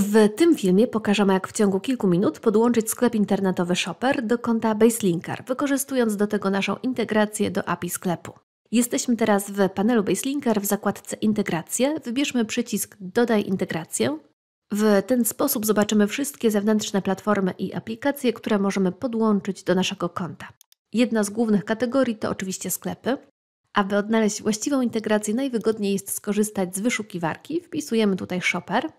W tym filmie pokażemy, jak w ciągu kilku minut podłączyć sklep internetowy Shopper do konta Baselinker, wykorzystując do tego naszą integrację do API sklepu. Jesteśmy teraz w panelu Baselinker w zakładce Integracje. Wybierzmy przycisk Dodaj integrację. W ten sposób zobaczymy wszystkie zewnętrzne platformy i aplikacje, które możemy podłączyć do naszego konta. Jedna z głównych kategorii to oczywiście sklepy. Aby odnaleźć właściwą integrację, najwygodniej jest skorzystać z wyszukiwarki. Wpisujemy tutaj Shopper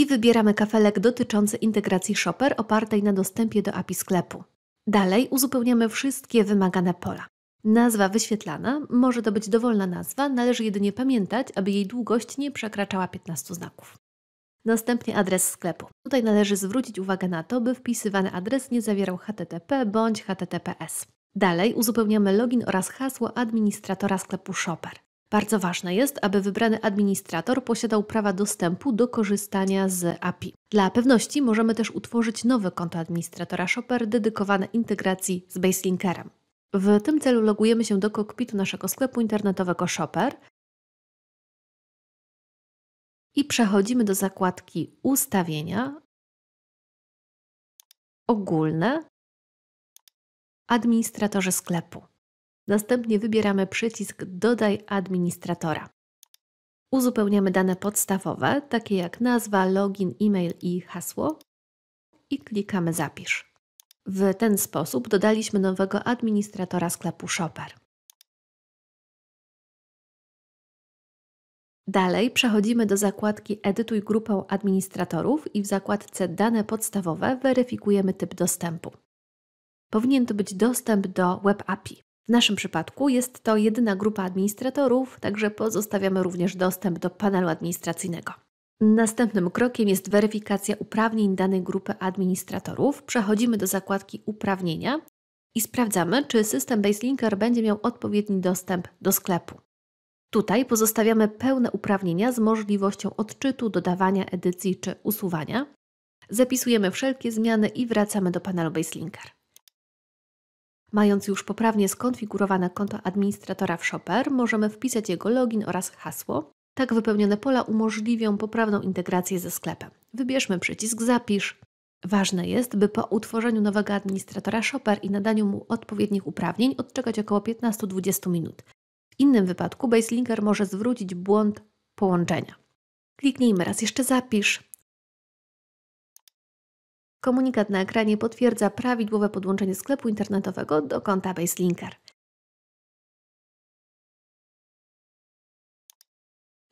i wybieramy kafelek dotyczący integracji shopper opartej na dostępie do API sklepu. Dalej uzupełniamy wszystkie wymagane pola. Nazwa wyświetlana może to być dowolna nazwa, należy jedynie pamiętać, aby jej długość nie przekraczała 15 znaków. Następnie adres sklepu. Tutaj należy zwrócić uwagę na to, by wpisywany adres nie zawierał HTTP bądź HTTPS. Dalej uzupełniamy login oraz hasło administratora sklepu Shopper. Bardzo ważne jest, aby wybrany administrator posiadał prawa dostępu do korzystania z API. Dla pewności możemy też utworzyć nowe konto administratora Shopper dedykowane integracji z Baselinkerem. W tym celu logujemy się do kokpitu naszego sklepu internetowego Shopper i przechodzimy do zakładki Ustawienia, Ogólne, Administratorzy sklepu. Następnie wybieramy przycisk Dodaj administratora. Uzupełniamy dane podstawowe, takie jak nazwa, login, e-mail i hasło i klikamy Zapisz. W ten sposób dodaliśmy nowego administratora sklepu Shopper. Dalej przechodzimy do zakładki Edytuj grupę administratorów i w zakładce Dane podstawowe weryfikujemy typ dostępu. Powinien to być dostęp do Web API. W naszym przypadku jest to jedyna grupa administratorów, także pozostawiamy również dostęp do panelu administracyjnego. Następnym krokiem jest weryfikacja uprawnień danej grupy administratorów. Przechodzimy do zakładki Uprawnienia i sprawdzamy, czy system Baselinker będzie miał odpowiedni dostęp do sklepu. Tutaj pozostawiamy pełne uprawnienia z możliwością odczytu, dodawania edycji czy usuwania. Zapisujemy wszelkie zmiany i wracamy do panelu Baselinker. Mając już poprawnie skonfigurowane konto administratora w Shopper, możemy wpisać jego login oraz hasło. Tak wypełnione pola umożliwią poprawną integrację ze sklepem. Wybierzmy przycisk Zapisz. Ważne jest, by po utworzeniu nowego administratora Shopper i nadaniu mu odpowiednich uprawnień odczekać około 15-20 minut. W innym wypadku Baselinker może zwrócić błąd połączenia. Kliknijmy raz jeszcze Zapisz. Komunikat na ekranie potwierdza prawidłowe podłączenie sklepu internetowego do konta BaseLinker.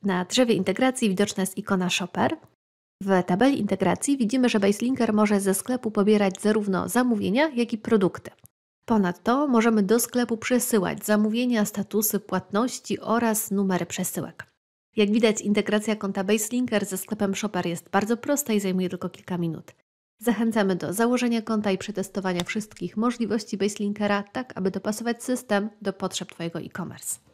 Na drzewie integracji widoczna jest ikona Shopper. W tabeli integracji widzimy, że BaseLinker może ze sklepu pobierać zarówno zamówienia, jak i produkty. Ponadto możemy do sklepu przesyłać zamówienia, statusy płatności oraz numery przesyłek. Jak widać, integracja konta BaseLinker ze sklepem Shopper jest bardzo prosta i zajmuje tylko kilka minut. Zachęcamy do założenia konta i przetestowania wszystkich możliwości Baselinkera, tak aby dopasować system do potrzeb Twojego e-commerce.